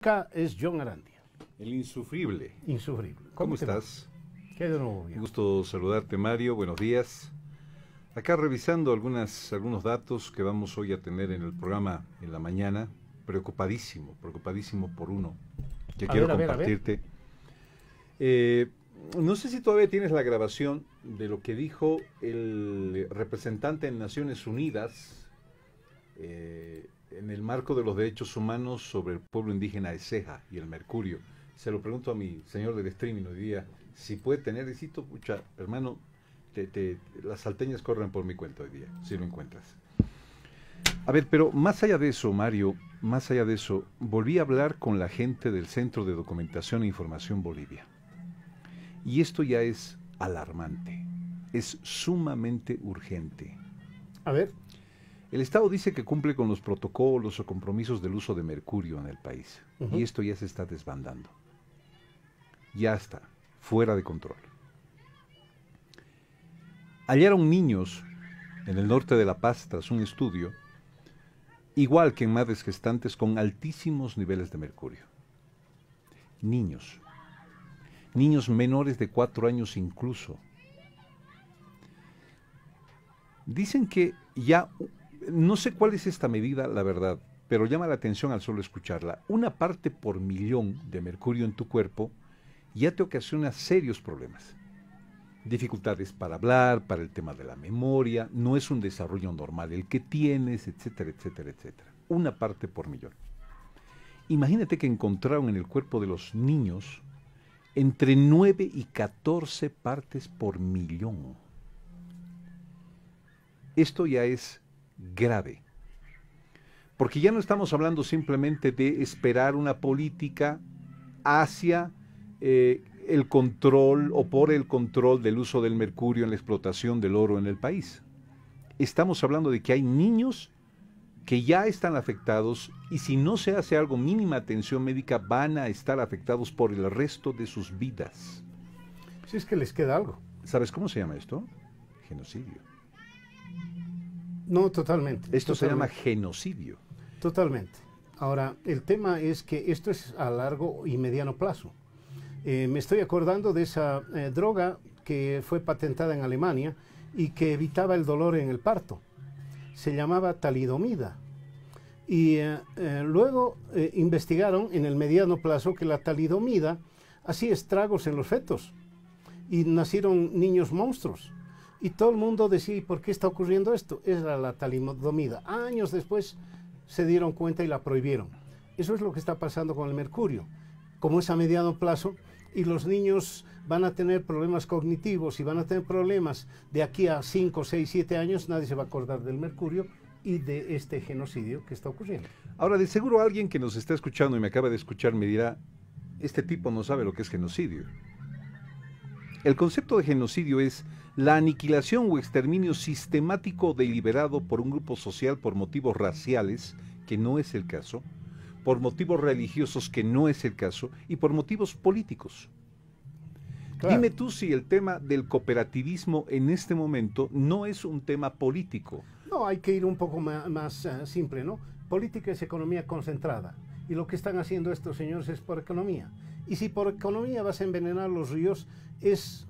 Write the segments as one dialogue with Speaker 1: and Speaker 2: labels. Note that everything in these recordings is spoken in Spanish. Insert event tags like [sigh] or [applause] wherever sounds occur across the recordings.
Speaker 1: Acá es John Arandia.
Speaker 2: El insufrible.
Speaker 1: Insufrible. ¿Cómo, estás? ¿Qué de nuevo?
Speaker 2: Bien? Gusto saludarte, Mario. Buenos días. Acá revisando algunos datos que vamos hoy a tener en el programa en la mañana. Preocupadísimo, preocupadísimo por uno que quiero compartirte. Eh, no sé si todavía tienes la grabación de lo que dijo el representante en Naciones Unidas, eh, en el marco de los derechos humanos sobre el pueblo indígena de Ceja y el Mercurio. Se lo pregunto a mi señor del streaming hoy día, si puede tener éxito, pucha, hermano, te, las salteñas corren por mi cuenta hoy día, si lo encuentras. A ver, pero más allá de eso, Mario, más allá de eso, volví a hablar con la gente del Centro de Documentación e Información Bolivia. Y esto ya es alarmante, es sumamente urgente. A ver. El Estado dice que cumple con los protocolos o compromisos del uso de mercurio en el país. Y esto ya se está desbandando. Ya está, fuera de control. Hallaron niños en el norte de La Paz tras un estudio, igual que en madres gestantes con altísimos niveles de mercurio. Niños. Niños menores de cuatro años incluso. Dicen que ya no sé cuál es esta medida, la verdad, pero llama la atención al solo escucharla. Una parte por millón de mercurio en tu cuerpo ya te ocasiona serios problemas. Dificultades para hablar, para el tema de la memoria, no es un desarrollo normal el que tienes, etcétera, etcétera, etcétera. Una parte por millón. Imagínate que encontraron en el cuerpo de los niños entre 9 y 14 partes por millón. Esto ya es grave. Porque ya no estamos hablando simplemente de esperar una política hacia eh, el control o por el control del uso del mercurio en la explotación del oro en el país. Estamos hablando de que hay niños que ya están afectados y si no se hace algo mínima atención médica van a estar afectados por el resto de sus vidas.
Speaker 1: Si es que les queda algo. ¿Sabes
Speaker 2: cómo se llama esto? Genocidio.
Speaker 1: No, totalmente. Esto se llama
Speaker 2: genocidio.
Speaker 1: Totalmente. Ahora, el tema es que esto es a largo y mediano plazo. Eh, me estoy acordando de esa eh, droga que fue patentada en Alemania y que evitaba el dolor en el parto. Se llamaba talidomida. Y eh, luego investigaron en el mediano plazo que la talidomida hacía estragos en los fetos y nacieron niños monstruos. Y todo el mundo decía, ¿y por qué está ocurriendo esto? Es la talidomida. Años después se dieron cuenta y la prohibieron. Eso es lo que está pasando con el mercurio. Como es a mediano plazo y los niños van a tener problemas cognitivos y van a tener problemas de aquí a 5, 6, 7 años, nadie se va a acordar del mercurio y de este genocidio que está ocurriendo.
Speaker 2: Ahora, de seguro alguien que nos está escuchando y me acaba de escuchar me dirá, este tipo no sabe lo que es genocidio. El concepto de genocidio es la aniquilación o exterminio sistemático deliberado por un grupo social por motivos raciales, que no es el caso, por motivos religiosos, que no es el caso, y por motivos políticos. Dime tú si el tema del cooperativismo en este momento no es un tema político.
Speaker 1: No, hay que ir un poco más, eh, simple, ¿no? Política es economía concentrada. Y lo que están haciendo estos señores es por economía. Y si por economía vas a envenenar los ríos es,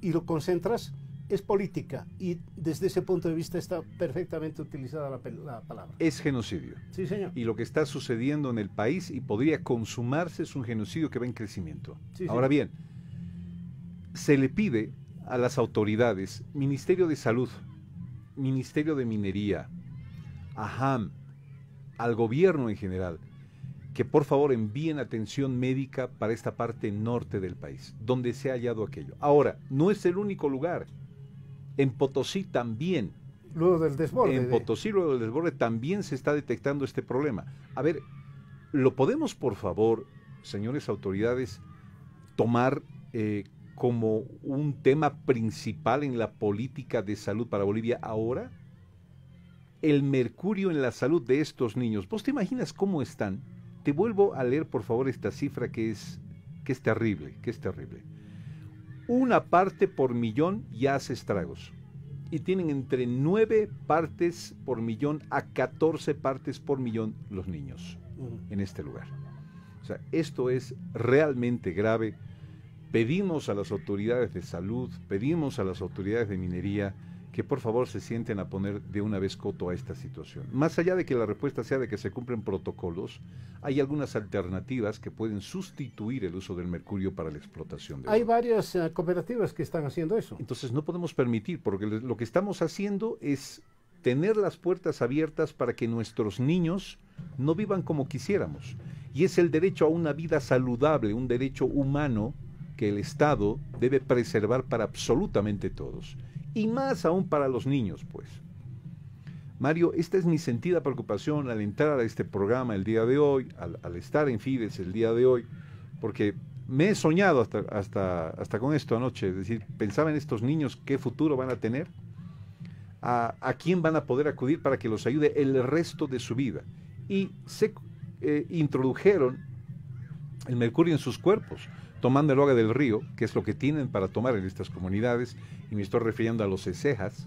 Speaker 1: y lo concentras, es política. Y desde ese punto de vista está perfectamente utilizada la, palabra.
Speaker 2: Es genocidio. Sí, señor. Y lo que está sucediendo en el país y podría consumarse es un genocidio que va en crecimiento. Ahora bien, se le pide a las autoridades, Ministerio de Salud, Ministerio de Minería, Ham, al gobierno en general, que por favor envíen atención médica para esta parte norte del país, donde se ha hallado aquello. Ahora, no es el único lugar. En Potosí también.
Speaker 1: Luego del desborde. En Potosí,
Speaker 2: luego del desborde, también se está detectando este problema. A ver, ¿lo podemos, por favor, señores autoridades, tomar eh, como un tema principal en la política de salud para Bolivia ahora? El mercurio en la salud de estos niños. ¿Vos te imaginas cómo están? Te vuelvo a leer por favor esta cifra que es, que es terrible, que es terrible. Una parte por millón ya hace estragos. Y tienen entre 9 partes por millón a 14 partes por millón los niños en este lugar. O sea, esto es realmente grave. Pedimos a las autoridades de salud, pedimos a las autoridades de minería, que por favor se sienten a poner de una vez coto a esta situación. Más allá de que la respuesta sea de que se cumplen protocolos, hay algunas alternativas que pueden sustituir el uso del mercurio para la explotación. De
Speaker 1: hay varias eh, cooperativas que
Speaker 2: están haciendo eso. Entonces no podemos permitir, porque lo que estamos haciendo es tener las puertas abiertas para que nuestros niños no vivan como quisiéramos. Y es el derecho a una vida saludable, un derecho humano que el Estado debe preservar para absolutamente todos y más aún para los niños, pues. Mario, esta es mi sentida preocupación al entrar a este programa el día de hoy, al, estar en Fides el día de hoy, porque me he soñado hasta, hasta, hasta con esto anoche, es decir, pensaba en estos niños qué futuro van a tener, a, quién van a poder acudir para que los ayude el resto de su vida. Y se eh, introdujeron el mercurio en sus cuerpos tomando el agua del río, que es lo que tienen para tomar en estas comunidades, y me estoy refiriendo a los cejas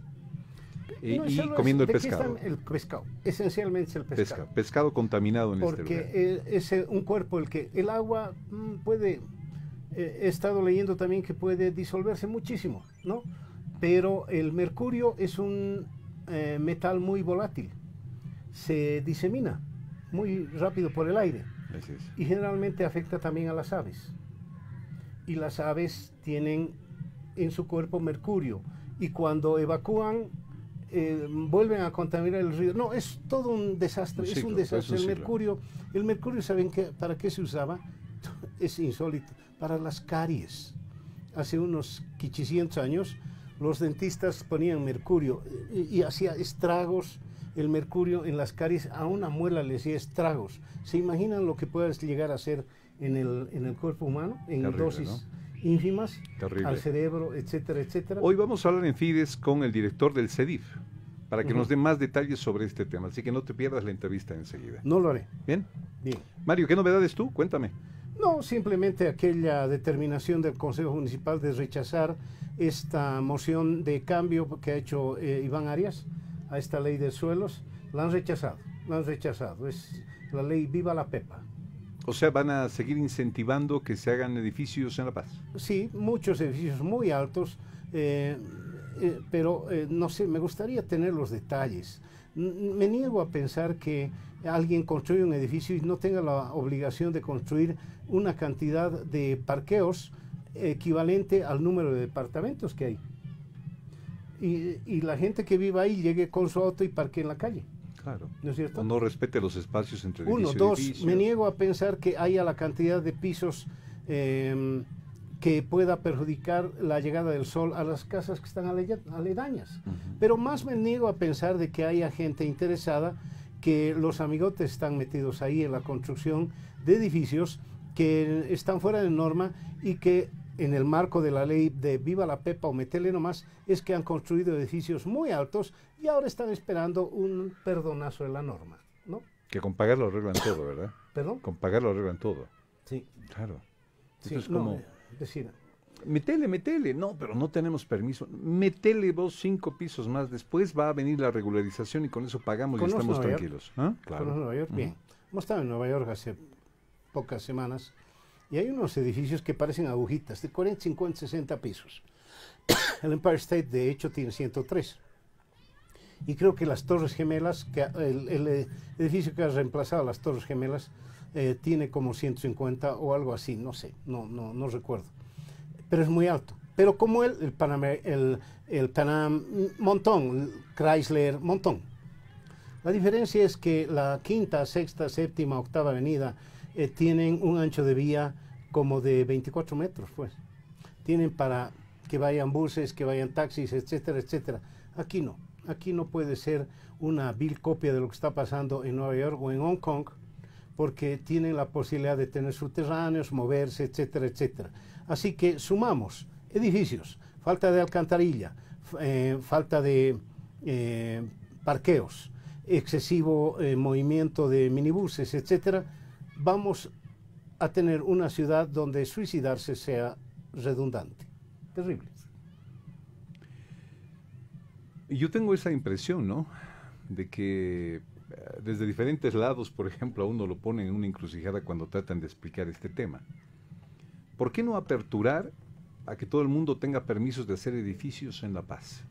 Speaker 2: y, comiendo el pescado.
Speaker 1: El pescado, esencialmente es el pescado.
Speaker 2: pescado contaminado en este Porque
Speaker 1: este lugar. E, es un cuerpo el que el agua mm, puede, eh, he estado leyendo también que puede disolverse muchísimo, ¿no? Pero el mercurio es un eh, metal muy volátil, se disemina muy rápido por el aire. Y generalmente afecta también a las aves y las aves tienen en su cuerpo mercurio y cuando evacúan eh, vuelven a contaminar el río. No, es todo un desastre, es un desastre. el mercurio, el mercurio, ¿saben qué, para qué se usaba? [laughs] es insólito, para las caries. Hace unos 500 años los dentistas ponían mercurio eh, y, hacía estragos el mercurio en las caries, a una muela le hacía estragos. ¿Se imaginan lo que puedes llegar a ser en el, en el cuerpo humano en dosis ínfimas al cerebro, etcétera, etcétera. Hoy
Speaker 2: vamos a hablar en FIDES con el director del CEDIF para que nos dé más detalles sobre este tema. Así que no te pierdas la entrevista enseguida. No lo haré. Bien. Bien. Mario, ¿qué novedades tú? Cuéntame.
Speaker 1: No, simplemente aquella determinación del Consejo Municipal de rechazar esta moción de cambio que ha hecho eh, Iván Arias a esta ley de suelos. La han rechazado, la han rechazado. Es la ley Viva la Pepa.
Speaker 2: O sea, van a seguir incentivando que se hagan edificios en La Paz.
Speaker 1: Sí, muchos edificios muy altos, eh, eh, pero eh, no sé, me gustaría tener los detalles. me niego a pensar que alguien construye un edificio y no tenga la obligación de construir una cantidad de parqueos equivalente al número de departamentos que hay. Y, y la gente que viva ahí llegue con su auto y parque en la calle. ¿No
Speaker 2: O no respete los espacios entre Uno, dos, me
Speaker 1: niego a pensar que haya la cantidad de pisos em, que pueda perjudicar la llegada del sol a las casas que están aledañas. Pero más me niego a pensar de que haya gente interesada que los amigotes están metidos ahí en la construcción de edificios que están fuera de norma y que en el marco de la ley de Viva la Pepa o Metele nomás, es que han construido edificios muy altos y ahora están esperando un perdonazo de la norma, ¿no?
Speaker 2: Que con pagar lo arreglan todo, ¿verdad? ¿Perdón? Con pagar lo arreglan todo. Sí. Claro. Entonces, como... Eh, metele, metele. No, pero no tenemos permiso. Metele vos cinco pisos más. Después va a venir la regularización y con eso pagamos y estamos tranquilos. ¿Ah? Claro. Nueva York? Bien.
Speaker 1: Hemos estado en Nueva York hace pocas semanas. Y hay unos edificios que parecen agujitas, de 40, 50, 60 pisos. [coughs] El Empire State, de hecho, tiene 103. Y creo que las Torres Gemelas, que el, edificio que ha reemplazado las Torres Gemelas, eh, tiene como 150 o algo así, no sé, no, no, no recuerdo. Pero es muy alto. Pero como el el Panam, el, el Panam, montón, Chrysler, montón. La diferencia es que la quinta, sexta, séptima, octava avenida, eh, tienen un ancho de vía como de 24 metros, pues. Tienen para que vayan buses, que vayan taxis, etcétera, etcétera. Aquí no. Aquí no puede ser una vil copia de lo que está pasando en Nueva York o en Hong Kong, porque tienen la posibilidad de tener subterráneos, moverse, etcétera, etcétera. Así que sumamos edificios, falta de alcantarilla, eh, falta de eh, parqueos, excesivo movimiento de minibuses, etcétera, vamos a tener una ciudad donde suicidarse sea redundante. Terrible.
Speaker 2: Yo tengo esa impresión, ¿no? De que eh, desde diferentes lados, por ejemplo, a uno lo ponen en una encrucijada cuando tratan de explicar este tema. ¿Por qué no aperturar a que todo el mundo tenga permisos de hacer edificios en La Paz?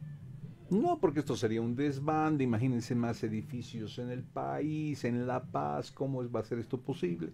Speaker 2: No, porque esto sería un desbande, imagínense más edificios en el país, en La Paz, ¿cómo va a ser esto posible?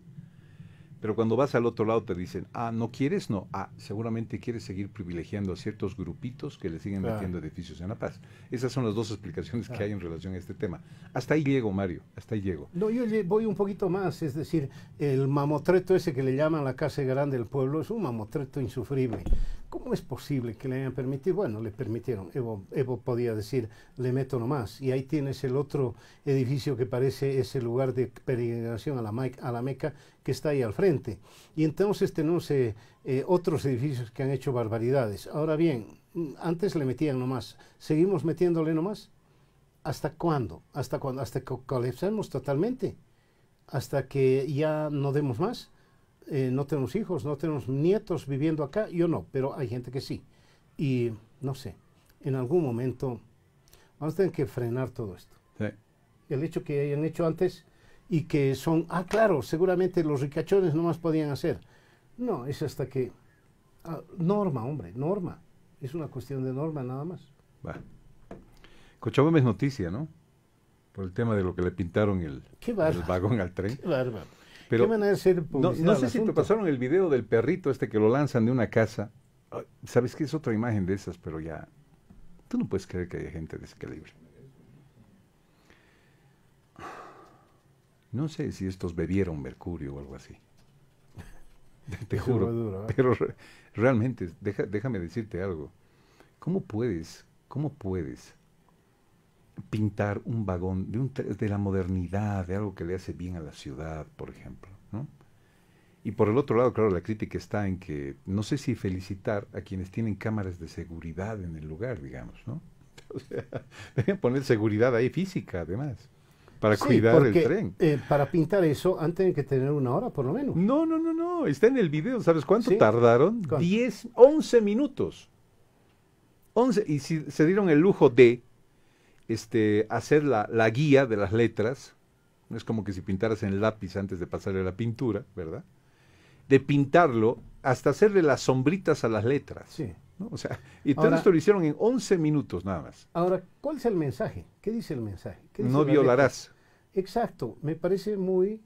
Speaker 2: Pero cuando vas al otro lado te dicen, ah, no quieres, no, ah, seguramente quieres seguir privilegiando a ciertos grupitos que le siguen metiendo edificios en La Paz. Esas son las dos explicaciones que hay en relación a este tema. Hasta ahí llego, Mario, hasta ahí llego.
Speaker 1: No, yo voy un poquito más, es decir, el mamotreto ese que le llaman la casa grande del pueblo es un mamotreto insufrible. ¿Cómo es posible que le hayan permitido? Bueno, le permitieron. Evo, podía decir, le meto nomás. Y ahí tienes el otro edificio que parece ese lugar de peregrinación a la, a la Meca que está ahí al frente. Y entonces tenemos eh, eh, otros edificios que han hecho barbaridades. Ahora bien, antes le metían nomás. ¿Seguimos metiéndole nomás? ¿Hasta cuándo? ¿Hasta cuándo? Hasta que colapsemos totalmente. Hasta que ya no demos más. Eh, no tenemos hijos, no tenemos nietos viviendo acá, yo no, pero hay gente que sí. Y no sé, en algún momento vamos a tener que frenar todo esto. El hecho que hayan hecho antes y que son, ah, claro, seguramente los ricachones no más podían hacer. No, es hasta que... Ah, norma, hombre, norma. Es una cuestión de norma nada más.
Speaker 2: Va. Cochabamba es noticia, ¿no? Por el tema de lo que le pintaron el, el vagón al tren. Qué
Speaker 1: bárbaro no, sé si te
Speaker 2: pasaron el video del perrito este que lo lanzan de una casa. ¿Sabes qué? Es otra imagen de esas, pero ya. Tú no puedes creer que haya gente de ese calibre. No sé si estos bebieron mercurio o algo así. [laughs] Te juro. ¿eh? Pero realmente, déjame decirte algo. ¿Cómo puedes, cómo puedes pintar un vagón de, la modernidad, de algo que le hace bien a la ciudad, por ejemplo. Y por el otro lado, claro, la crítica está en que no sé si felicitar a quienes tienen cámaras de seguridad en el lugar, digamos, ¿no? [laughs] deben poner seguridad ahí física, además, para cuidar el tren.
Speaker 1: Eh, para pintar eso han tenido que tener una hora por lo menos. No, no, no, no,
Speaker 2: está en el video, ¿sabes cuánto tardaron? 10, 11 minutos. 11, y si se dieron el lujo de este, hacer la, guía de las letras, no es como que si pintaras en lápiz antes de pasarle la pintura, ¿verdad? De pintarlo hasta hacerle las sombritas a las letras. Sí. O sea, y todo esto lo hicieron en 11 minutos nada más.
Speaker 1: Ahora, ¿cuál es el mensaje? ¿Qué dice el mensaje? no violarás. Exacto, me parece muy,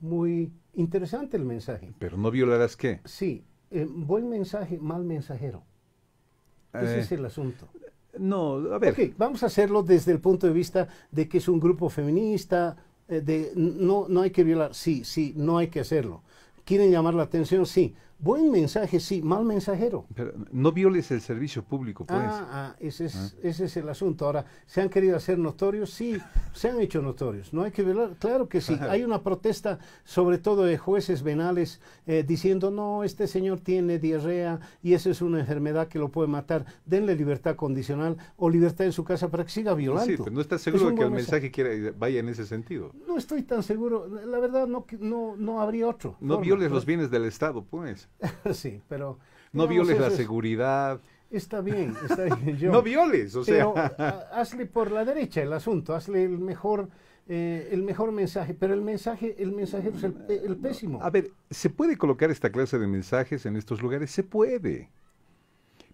Speaker 1: muy interesante el mensaje.
Speaker 2: Pero no violarás qué?
Speaker 1: Sí, eh, buen mensaje, mal mensajero. Ese eh, es el asunto. No, a ver. vamos a hacerlo desde el punto de vista de que es un grupo feminista, eh, de no, no hay que violar, sí, sí, no hay que hacerlo. ¿Quieren llamar la atención? Sí. Buen mensaje, sí, mal mensajero.
Speaker 2: Pero no violes el servicio
Speaker 1: público, pues. Ah, ah, ah, ese, es, el asunto. Ahora, ¿se han querido hacer notorios? Sí, se han hecho notorios. No hay que violar. claro que sí. Hay una protesta, sobre todo de jueces venales, eh, diciendo, no, este señor tiene diarrea y esa es una enfermedad que lo puede matar. Denle libertad condicional o libertad en su casa para que siga violando. Sí, pero no estás seguro que el mensaje,
Speaker 2: eh, vaya en ese sentido.
Speaker 1: No estoy tan seguro. La verdad, no, no, no habría otro. No violes los
Speaker 2: bienes del Estado, pues. [laughs]
Speaker 1: sí, pero... No violes la
Speaker 2: seguridad.
Speaker 1: Está bien, está [laughs] bien. no violes, o sea. hazle por la derecha el asunto, hazle el mejor... Eh, el mejor mensaje, pero el mensaje, el mensaje es pues, el, pésimo. A ver, ¿se
Speaker 2: puede colocar esta clase de mensajes en estos lugares? Se puede.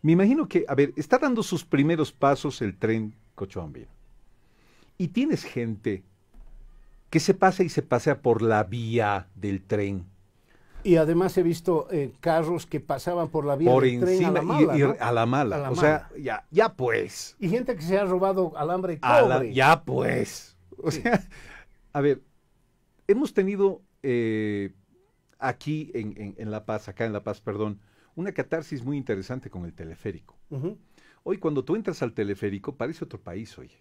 Speaker 2: Me imagino que, a ver, está dando sus primeros pasos el tren Cochabamba Y tienes gente que se pasa y se pasea por la vía del tren.
Speaker 1: Y además he visto eh, carros que pasaban por la vía por a la mala. Y, a la mala. o sea, ya, ya pues. Y gente que se ha robado alambre y cobre. ya pues.
Speaker 2: O sea, a ver, hemos tenido eh, aquí en, La Paz, acá en La Paz, perdón, una catarsis muy interesante con el teleférico. Hoy cuando tú entras al teleférico parece otro país, oye.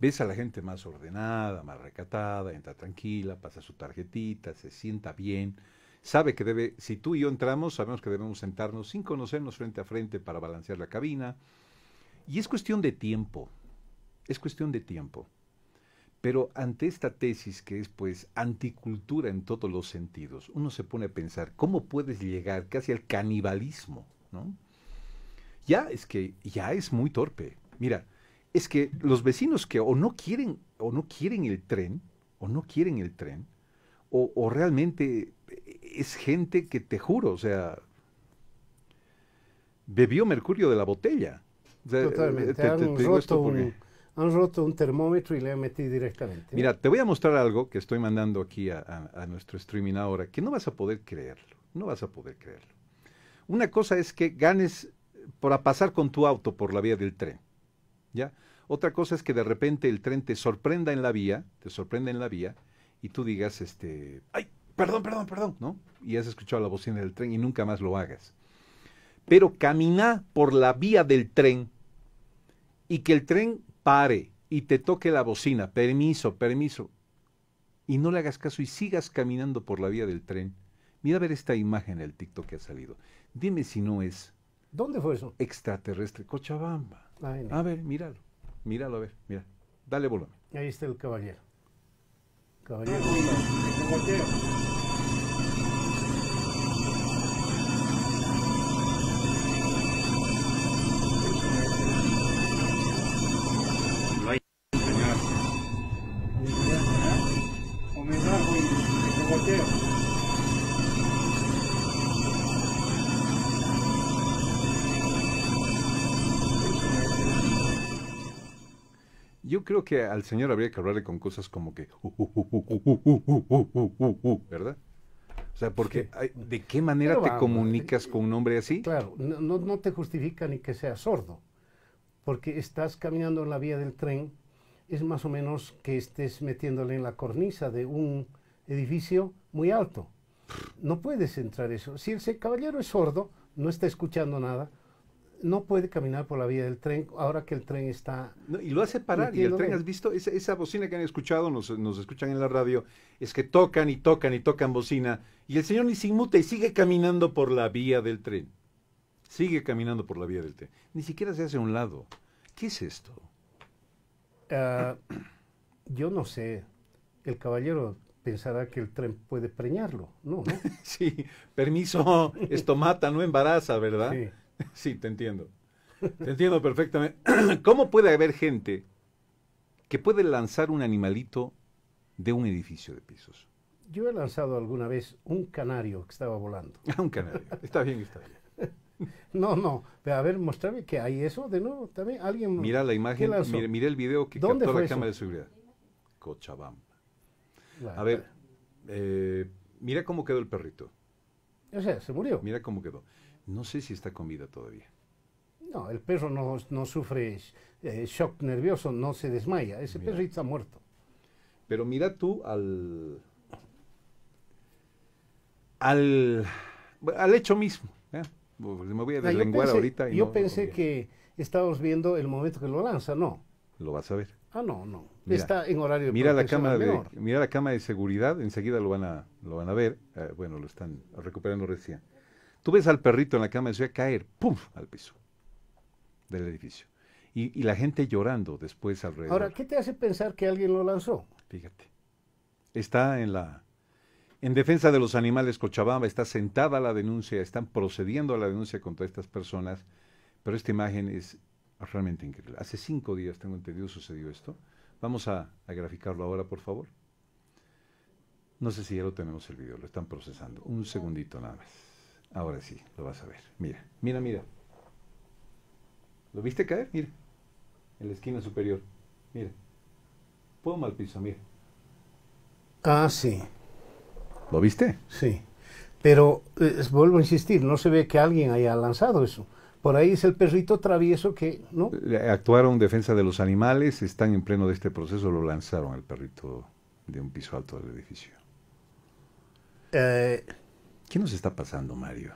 Speaker 2: Ves a la gente más ordenada, más recatada, entra tranquila, pasa su tarjetita, se sienta bien sabe que debe, si tú y yo entramos, sabemos que debemos sentarnos sin conocernos frente a frente para balancear la cabina. Y es cuestión de tiempo, es cuestión de tiempo. Pero ante esta tesis que es pues anticultura en todos los sentidos, uno se pone a pensar, ¿cómo puedes llegar casi al canibalismo? ¿no? Ya es que ya es muy torpe. Mira, es que los vecinos que o no quieren o no quieren el tren, o no quieren el tren, o, o realmente es gente que te juro, o sea, bebió mercurio de la botella. Totalmente. han,
Speaker 1: roto un, termómetro y le han metido directamente.
Speaker 2: ¿eh? Mira, te voy a mostrar algo que estoy mandando aquí a, nuestro streaming ahora, que no vas a poder creerlo, no vas a poder creerlo. Una cosa es que ganes para pasar con tu auto por la vía del tren, ¿ya? Otra cosa es que de repente el tren te sorprenda en la vía, te sorprenda en la vía, y tú digas, este, ay, perdón, perdón, perdón, ¿no? Y has escuchado la bocina del tren y nunca más lo hagas. Pero camina por la vía del tren y que el tren pare y te toque la bocina, permiso, permiso, y no le hagas caso y sigas caminando por la vía del tren. Mira a ver esta imagen del TikTok que ha salido. Dime si no es. ¿Dónde fue eso? Extraterrestre, Cochabamba.
Speaker 1: A ver, míralo.
Speaker 2: Míralo, a ver, mira. Dale volumen.
Speaker 1: Ahí está el caballero. Caballero. caballero.
Speaker 2: Yo creo que al señor habría que hablarle con cosas como que, ¿verdad? O sea, porque ¿de qué manera te comunicas con un hombre así? Claro,
Speaker 1: no, no te justifica ni que sea sordo, porque estás caminando en la vía del tren, es más o menos que estés metiéndole en la cornisa de un edificio muy alto. No puedes entrar eso. Si el caballero es sordo, no está escuchando nada, no puede caminar por la vía del tren ahora que el tren está... y lo hace parar, y el tren, ¿has
Speaker 2: visto? Esa, bocina que han escuchado, nos, escuchan en la radio, es que tocan y tocan y tocan bocina, y el señor ni se inmuta y sigue caminando por la vía del tren. Sigue caminando por la vía del tren. Ni siquiera se hace a un lado. ¿Qué es esto?
Speaker 1: Ah, [clears throat] yo no sé. El caballero pensará que el tren puede preñarlo, ¿no? no. [laughs] sí,
Speaker 2: permiso, esto mata, no embaraza, ¿verdad? Sí. [laughs] Sí, te entiendo. Te entiendo perfectamente. [clears throat] ¿Cómo puede haber gente que puede lanzar un animalito de un edificio de pisos?
Speaker 1: Yo he lanzado alguna vez un canario que estaba volando.
Speaker 2: [laughs] un canario. Está bien, está bien. [laughs]
Speaker 1: No, no, a ver, mostrame que hay eso de nuevo también. Alguien Mira la imagen,
Speaker 2: mira, el video que captó la cámara de seguridad. Cochabamba. a ver, eh, mira cómo quedó el perrito. O sea, se murió. Mira cómo quedó. No sé si está comida todavía.
Speaker 1: No, el perro no, sufre eh, shock nervioso, no se desmaya. Ese perrito está muerto.
Speaker 2: Pero mira tú al. al.
Speaker 1: al hecho mismo. ¿eh?
Speaker 2: Pues me voy a deslenguar ahorita. yo
Speaker 1: pensé que estábamos viendo el momento que lo lanza, no. Lo vas a ver. Ah, no, no. está en horario de mira la cámara de
Speaker 2: Mira la cama de seguridad, enseguida lo van a, lo van a ver. Eh, bueno, lo están recuperando recién. Tú ves al perrito en la cama y va a caer, ¡pum!, al piso del edificio. Y, la gente llorando después alrededor. Ahora,
Speaker 1: ¿qué te hace pensar que alguien lo lanzó?
Speaker 2: Fíjate. Está en la... En defensa de los animales Cochabamba está sentada la denuncia, están procediendo a la denuncia contra estas personas, pero esta imagen es realmente increíble. Hace cinco días, tengo entendido, sucedió esto. Vamos a graficarlo ahora, por favor. No sé si ya lo tenemos el video, lo están procesando. Un segundito nada más. Ahora sí, lo vas a ver. Mira, mira, mira. ¿Lo viste caer? Mira. En la esquina superior. Mira. puedo mal piso, mira.
Speaker 1: Ah, sí. ¿Lo viste? Sí. Pero eh, vuelvo a insistir, no se ve que alguien haya lanzado eso. Por ahí es el perrito travieso que, ¿no?
Speaker 2: Actuaron en defensa de los animales, están en pleno de este proceso, lo lanzaron el perrito de un piso alto del edificio.
Speaker 1: Eh, ¿Qué
Speaker 2: nos está pasando, Mario?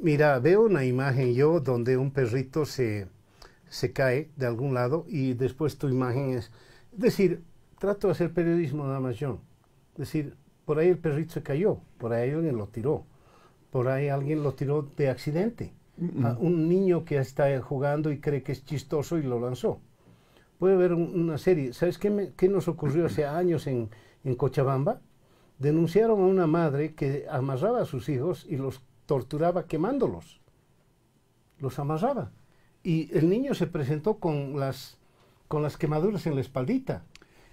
Speaker 1: Mira, veo una imagen yo donde un perrito se, cae de algún lado y después tu imagen es... Es decir, trato de hacer periodismo nada más Es decir, por ahí el perrito se cayó, por ahí alguien lo tiró, por ahí alguien lo tiró de accidente. Ah, un niño que está jugando y cree que es chistoso y lo lanzó. Puede haber una serie. ¿Sabes qué, qué nos ocurrió hace años en, en Cochabamba? denunciaron a una madre que amarraba a sus hijos y los torturaba quemándolos. Los amarraba. Y el niño se presentó con las, con las quemaduras en la espaldita.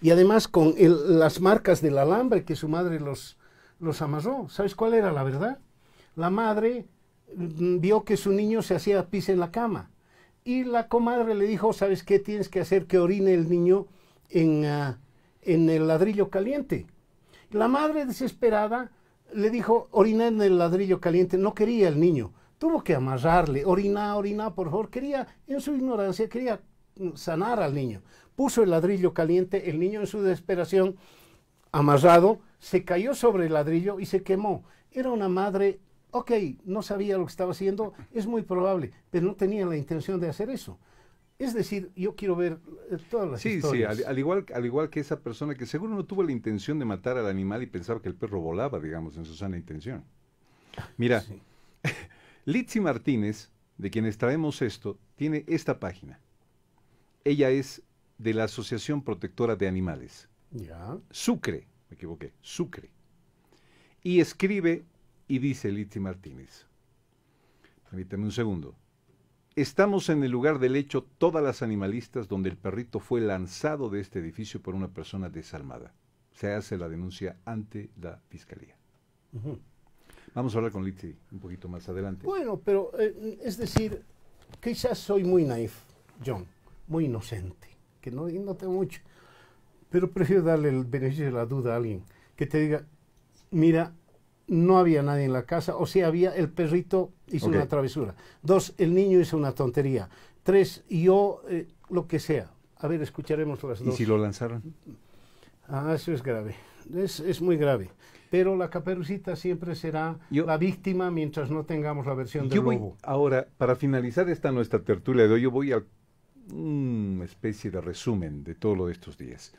Speaker 1: Y además con las marcas del alambre que su madre los, los amarró. ¿Sabes cuál era la verdad? La madre mm, vio que su niño se hacía pis en la cama. Y la comadre le dijo, ¿sabes qué tienes que hacer? Que orine el niño en, ah, en el ladrillo caliente. La madre desesperada le dijo, orina en el ladrillo caliente, no quería el niño, tuvo que amarrarle, orina, orina, por favor, quería, en su ignorancia, quería sanar al niño. Puso el ladrillo caliente, el niño en su desesperación, amarrado, se cayó sobre el ladrillo y se quemó. Era una madre, ok, no sabía lo que estaba haciendo, es muy probable, pero no tenía la intención de hacer eso. Es decir, yo quiero ver eh, todas las sí, historias. Sí, al,
Speaker 2: al, igual, al igual que esa persona que seguro no tuvo la intención de matar al animal y pensaba que el perro volaba, digamos, en su sana intención. Mira, [laughs] Litsi Martínez, de quienes traemos esto, tiene esta página. Ella es de la Asociación Protectora de Animales. Ya. Sucre, me equivoqué, Sucre. Y escribe y dice Litsi Martínez. Permítame un segundo. Estamos en el lugar del hecho, todas las animalistas, donde el perrito fue lanzado de este edificio por una persona desalmada. Se hace la denuncia ante la fiscalía. Vamos a hablar con Litzy un poquito más adelante.
Speaker 1: Bueno, pero eh, es decir, quizás soy muy naif, John, muy inocente, que no, no tengo mucho, pero prefiero darle el beneficio de la duda a alguien que te diga, mira, no había nadie en la casa, o sea, había, el perrito hizo una travesura. Dos, el niño hizo una tontería. Tres, yo, eh, lo que sea. A ver, escucharemos las dos. ¿Y si lo lanzaron? Ah, eso es grave. Es, es muy grave. Pero la caperucita siempre será la víctima mientras no tengamos la versión del yo
Speaker 2: Ahora, para finalizar esta nuestra tertulia de hoy, yo voy a una especie de resumen de todo lo de estos días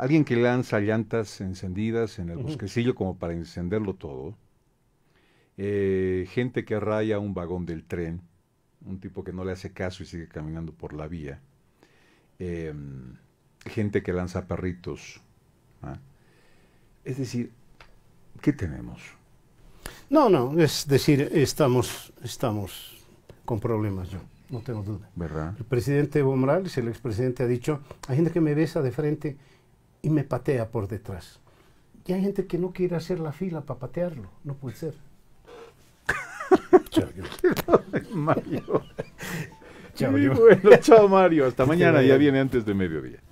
Speaker 2: alguien que lanza llantas encendidas en el bosquecillo como para encenderlo todo, eh, gente que raya un vagón del tren, un tipo que no le hace caso y sigue caminando por la vía, eh, gente que lanza perritos. ¿ah? Es decir, ¿qué tenemos?
Speaker 1: No, no, es decir, estamos, estamos con problemas yo, no tengo duda. ¿Verdad? El presidente Evo Morales, el expresidente, ha dicho, hay gente que me besa de frente y me patea por detrás. Y hay gente que no quiere hacer la fila para patearlo, no puede ser. chao, [laughs] Mario. chao, bueno, chao Mario, hasta mañana, ya
Speaker 2: viene antes de mediodía.